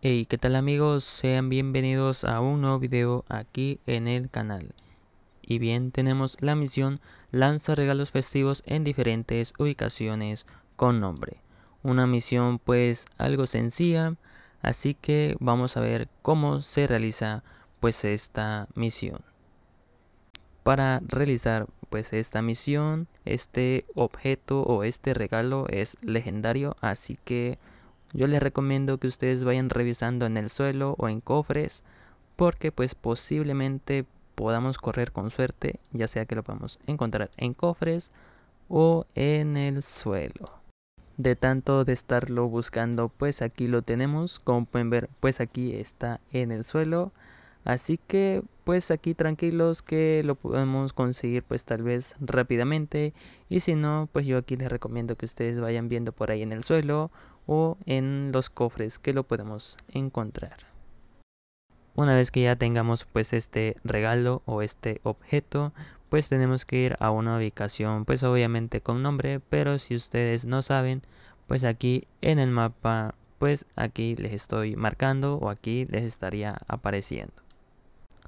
Hey, ¿qué tal amigos? Sean bienvenidos a un nuevo video aquí en el canal. Y bien, tenemos la misión Lanza regalos festivos en diferentes ubicaciones con nombre. Una misión pues algo sencilla, así que vamos a ver cómo se realiza pues esta misión. Para realizar pues esta misión, este objeto o este regalo es legendario, así que yo les recomiendo que ustedes vayan revisando en el suelo o en cofres porque pues posiblemente podamos correr con suerte, ya sea que lo podamos encontrar en cofres o en el suelo. De tanto de estarlo buscando, pues aquí lo tenemos, como pueden ver, pues aquí está en el suelo. Así que pues aquí tranquilos que lo podemos conseguir pues tal vez rápidamente y si no pues yo aquí les recomiendo que ustedes vayan viendo por ahí en el suelo o en los cofres que lo podemos encontrar. Una vez que ya tengamos pues este regalo o este objeto pues tenemos que ir a una ubicación pues obviamente con nombre pero si ustedes no saben pues aquí en el mapa pues aquí les estoy marcando o aquí les estaría apareciendo.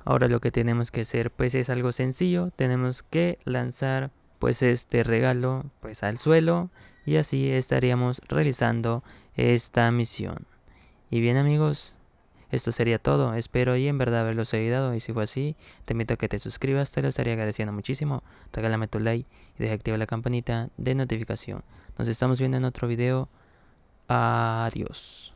Ahora lo que tenemos que hacer pues es algo sencillo, tenemos que lanzar pues este regalo pues al suelo y así estaríamos realizando esta misión. Y bien amigos, esto sería todo, espero y en verdad haberlos ayudado y si fue así, te invito a que te suscribas, te lo estaría agradeciendo muchísimo, regálame tu like y deja activa la campanita de notificación. Nos estamos viendo en otro video, adiós.